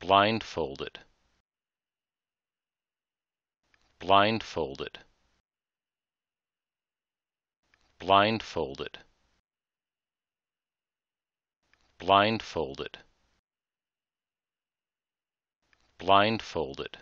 blindfolded blindfolded blindfolded blindfolded blindfolded